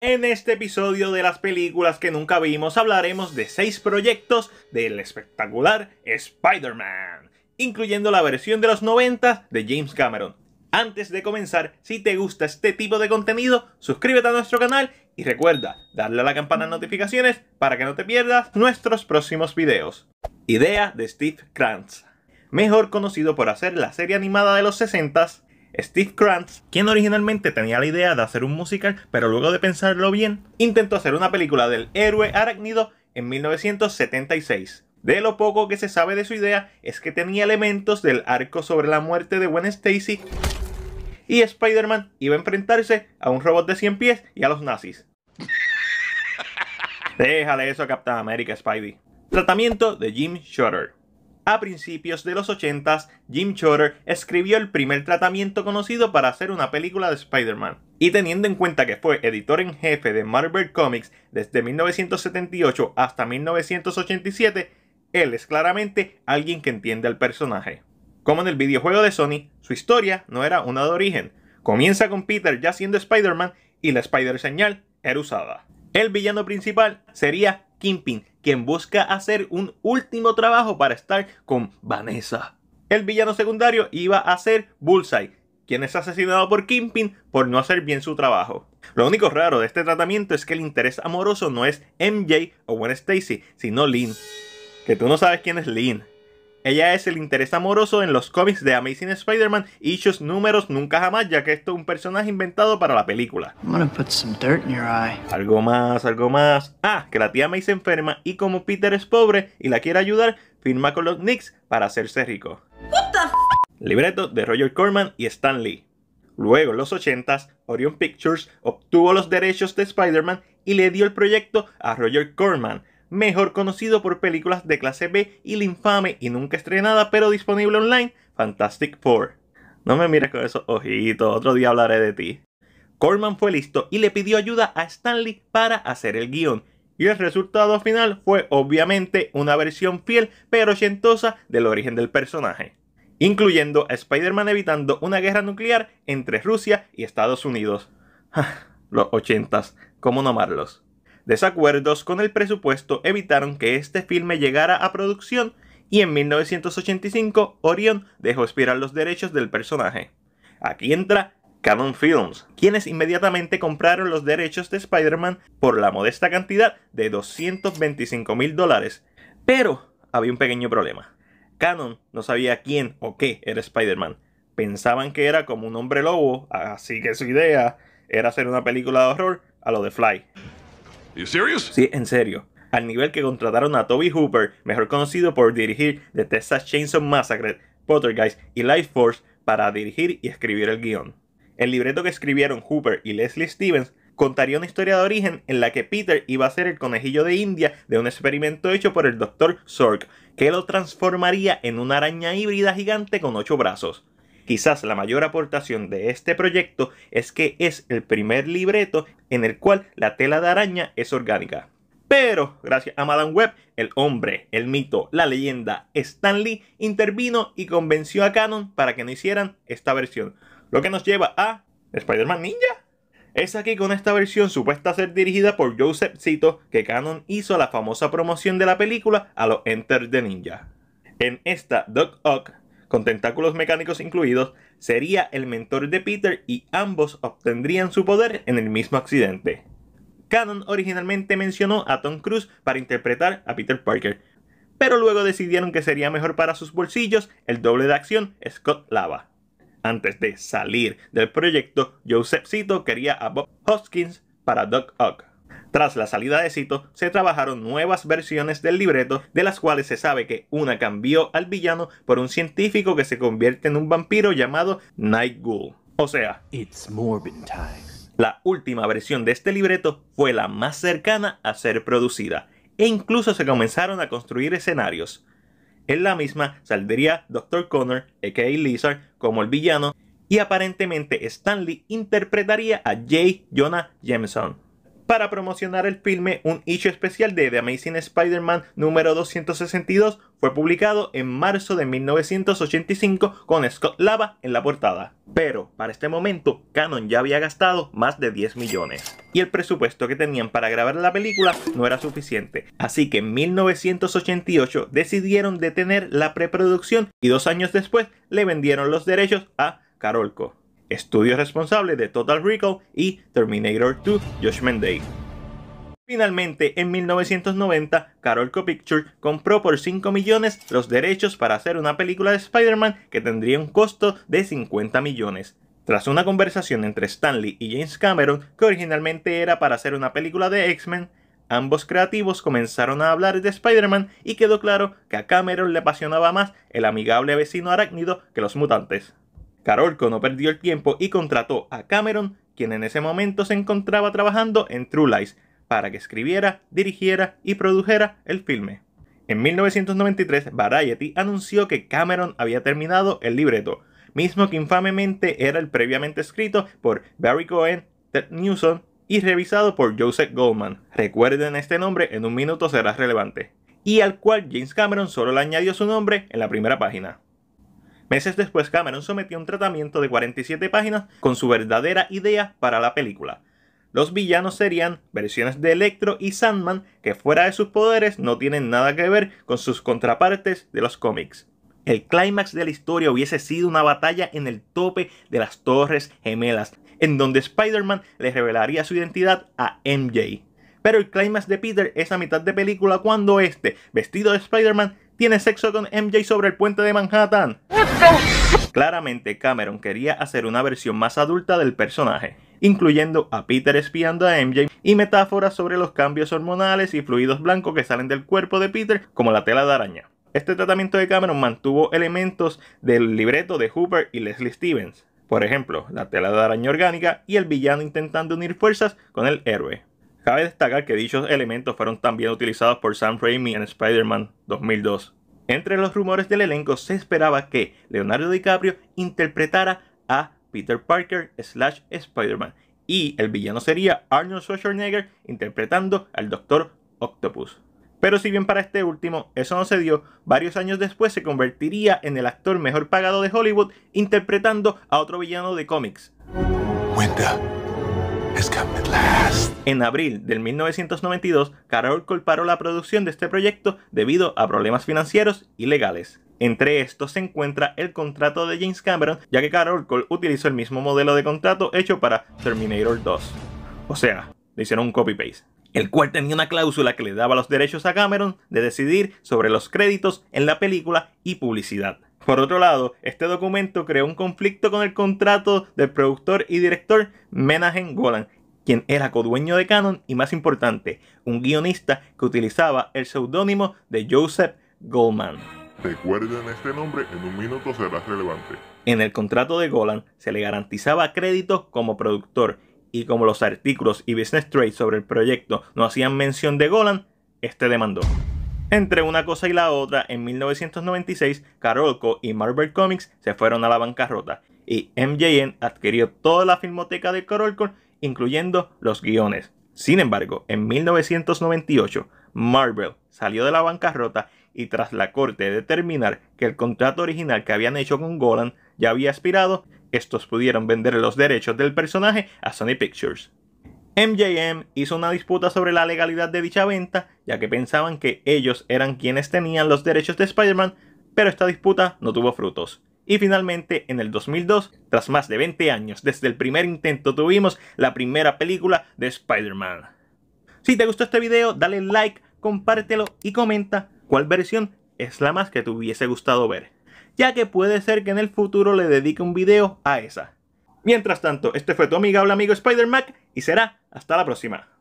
En este episodio de las películas que nunca vimos hablaremos de 6 proyectos del espectacular Spider-Man, incluyendo la versión de los 90 de James Cameron. Antes de comenzar, si te gusta este tipo de contenido, suscríbete a nuestro canal y recuerda darle a la campana de notificaciones para que no te pierdas nuestros próximos videos. Idea de Steve Kranz mejor conocido por hacer la serie animada de los 60s, Steve Krantz, quien originalmente tenía la idea de hacer un musical, pero luego de pensarlo bien, intentó hacer una película del héroe arácnido en 1976. De lo poco que se sabe de su idea es que tenía elementos del arco sobre la muerte de Gwen Stacy y Spider-Man iba a enfrentarse a un robot de 100 pies y a los nazis. Déjale eso a Captain America Spidey. Tratamiento de Jim Shutter. A principios de los 80, Jim Shooter escribió el primer tratamiento conocido para hacer una película de Spider-Man. Y teniendo en cuenta que fue editor en jefe de Marvel Comics desde 1978 hasta 1987, él es claramente alguien que entiende al personaje. Como en el videojuego de Sony, su historia no era una de origen. Comienza con Peter ya siendo Spider-Man y la Spider-Señal era usada. El villano principal sería Kingpin, quien busca hacer un último trabajo para estar con Vanessa. El villano secundario iba a ser Bullseye, quien es asesinado por Kingpin por no hacer bien su trabajo. Lo único raro de este tratamiento es que el interés amoroso no es MJ o Gwen Stacy, sino Lynn. Que tú no sabes quién es Lynn. Ella es el interés amoroso en los cómics de Amazing Spider-Man, y sus números, nunca jamás, ya que esto es un personaje inventado para la película. Algo más, algo más. Ah, que la tía May se enferma y como Peter es pobre y la quiere ayudar, firma con los Knicks para hacerse rico. Libreto de Roger Corman y Stan Lee. Luego, en los 80 Orion Pictures obtuvo los derechos de Spider-Man y le dio el proyecto a Roger Corman, mejor conocido por películas de clase B y la infame y nunca estrenada pero disponible online, Fantastic Four. No me mires con esos ojitos, otro día hablaré de ti. Corman fue listo y le pidió ayuda a Stanley para hacer el guión, y el resultado final fue obviamente una versión fiel pero ochentosa del origen del personaje, incluyendo a Spider-Man evitando una guerra nuclear entre Rusia y Estados Unidos. Ah, los ochentas, ¿cómo nomarlos. Desacuerdos con el presupuesto evitaron que este filme llegara a producción y en 1985 Orion dejó expirar los derechos del personaje. Aquí entra Canon Films, quienes inmediatamente compraron los derechos de Spider-Man por la modesta cantidad de 225 mil dólares. Pero había un pequeño problema. Canon no sabía quién o qué era Spider-Man. Pensaban que era como un hombre lobo, así que su idea era hacer una película de horror a lo de Fly. Sí, en serio. Al nivel que contrataron a Toby Hooper, mejor conocido por dirigir The Texas Chainsaw Massacre, Guys y Life Force, para dirigir y escribir el guión. El libreto que escribieron Hooper y Leslie Stevens contaría una historia de origen en la que Peter iba a ser el conejillo de India de un experimento hecho por el Dr. Zork, que lo transformaría en una araña híbrida gigante con ocho brazos. Quizás la mayor aportación de este proyecto es que es el primer libreto en el cual la tela de araña es orgánica. Pero, gracias a Madame Webb, el hombre, el mito, la leyenda Stan Lee intervino y convenció a Canon para que no hicieran esta versión. Lo que nos lleva a Spider-Man Ninja. Es aquí con esta versión supuesta ser dirigida por Joseph Zito que Canon hizo la famosa promoción de la película a los Enter the Ninja. En esta, Doc Ock con tentáculos mecánicos incluidos, sería el mentor de Peter y ambos obtendrían su poder en el mismo accidente. Cannon originalmente mencionó a Tom Cruise para interpretar a Peter Parker, pero luego decidieron que sería mejor para sus bolsillos el doble de acción Scott Lava. Antes de salir del proyecto, Joseph quería a Bob Hoskins para Doc Ock. Tras la salida de Cito, se trabajaron nuevas versiones del libreto, de las cuales se sabe que una cambió al villano por un científico que se convierte en un vampiro llamado Night Ghoul. O sea, It's La última versión de este libreto fue la más cercana a ser producida, e incluso se comenzaron a construir escenarios. En la misma saldría Dr. Connor, a.k.a. Lizard, como el villano, y aparentemente Stanley interpretaría a J. Jonah Jameson para promocionar el filme, un issue especial de The Amazing Spider-Man número 262 fue publicado en marzo de 1985 con Scott Lava en la portada. Pero para este momento, Canon ya había gastado más de 10 millones. Y el presupuesto que tenían para grabar la película no era suficiente. Así que en 1988 decidieron detener la preproducción y dos años después le vendieron los derechos a Carolco estudio responsable de Total Recall y Terminator 2 Judgment Day. Finalmente, en 1990, Carol Pictures compró por 5 millones los derechos para hacer una película de Spider-Man que tendría un costo de 50 millones. Tras una conversación entre Stanley y James Cameron, que originalmente era para hacer una película de X-Men, ambos creativos comenzaron a hablar de Spider-Man y quedó claro que a Cameron le apasionaba más el amigable vecino arácnido que los mutantes. Carolco no perdió el tiempo y contrató a Cameron, quien en ese momento se encontraba trabajando en True Lies, para que escribiera, dirigiera y produjera el filme. En 1993, Variety anunció que Cameron había terminado el libreto, mismo que infamemente era el previamente escrito por Barry Cohen, Ted Newson y revisado por Joseph Goldman. Recuerden este nombre, en un minuto será relevante. Y al cual James Cameron solo le añadió su nombre en la primera página. Meses después, Cameron sometió un tratamiento de 47 páginas con su verdadera idea para la película. Los villanos serían versiones de Electro y Sandman que fuera de sus poderes no tienen nada que ver con sus contrapartes de los cómics. El clímax de la historia hubiese sido una batalla en el tope de las Torres Gemelas, en donde Spider-Man le revelaría su identidad a MJ. Pero el clímax de Peter es a mitad de película cuando este, vestido de Spider-Man, tiene sexo con MJ sobre el puente de Manhattan. Claramente Cameron quería hacer una versión más adulta del personaje, incluyendo a Peter espiando a MJ y metáforas sobre los cambios hormonales y fluidos blancos que salen del cuerpo de Peter como la tela de araña. Este tratamiento de Cameron mantuvo elementos del libreto de Hooper y Leslie Stevens, por ejemplo, la tela de araña orgánica y el villano intentando unir fuerzas con el héroe. Cabe destacar que dichos elementos fueron también utilizados por Sam Raimi en Spider-Man 2002. Entre los rumores del elenco se esperaba que Leonardo DiCaprio interpretara a Peter Parker slash Spider-Man y el villano sería Arnold Schwarzenegger interpretando al Doctor Octopus. Pero si bien para este último eso no se dio, varios años después se convertiría en el actor mejor pagado de Hollywood interpretando a otro villano de cómics. En abril del 1992, Carol paró la producción de este proyecto debido a problemas financieros y legales. Entre estos se encuentra el contrato de James Cameron, ya que Carol Cole utilizó el mismo modelo de contrato hecho para Terminator 2. O sea, le hicieron un copy-paste. El cual tenía una cláusula que le daba los derechos a Cameron de decidir sobre los créditos en la película y publicidad. Por otro lado, este documento creó un conflicto con el contrato del productor y director Menahem Golan, quien era codueño de Canon y más importante, un guionista que utilizaba el seudónimo de Joseph Goldman. Recuerden este nombre, en un minuto será relevante. En el contrato de Golan se le garantizaba créditos como productor y como los artículos y Business trades sobre el proyecto no hacían mención de Golan, este demandó. Entre una cosa y la otra, en 1996, Carolco y Marvel Comics se fueron a la bancarrota y MJN adquirió toda la filmoteca de Carolco, incluyendo los guiones. Sin embargo, en 1998, Marvel salió de la bancarrota y tras la corte determinar que el contrato original que habían hecho con Golan ya había expirado, estos pudieron vender los derechos del personaje a Sony Pictures. MJM hizo una disputa sobre la legalidad de dicha venta, ya que pensaban que ellos eran quienes tenían los derechos de Spider-Man, pero esta disputa no tuvo frutos. Y finalmente, en el 2002, tras más de 20 años desde el primer intento, tuvimos la primera película de Spider-Man. Si te gustó este video, dale like, compártelo y comenta cuál versión es la más que te hubiese gustado ver, ya que puede ser que en el futuro le dedique un video a esa. Mientras tanto, este fue tu amigable amigo spider man y será hasta la próxima.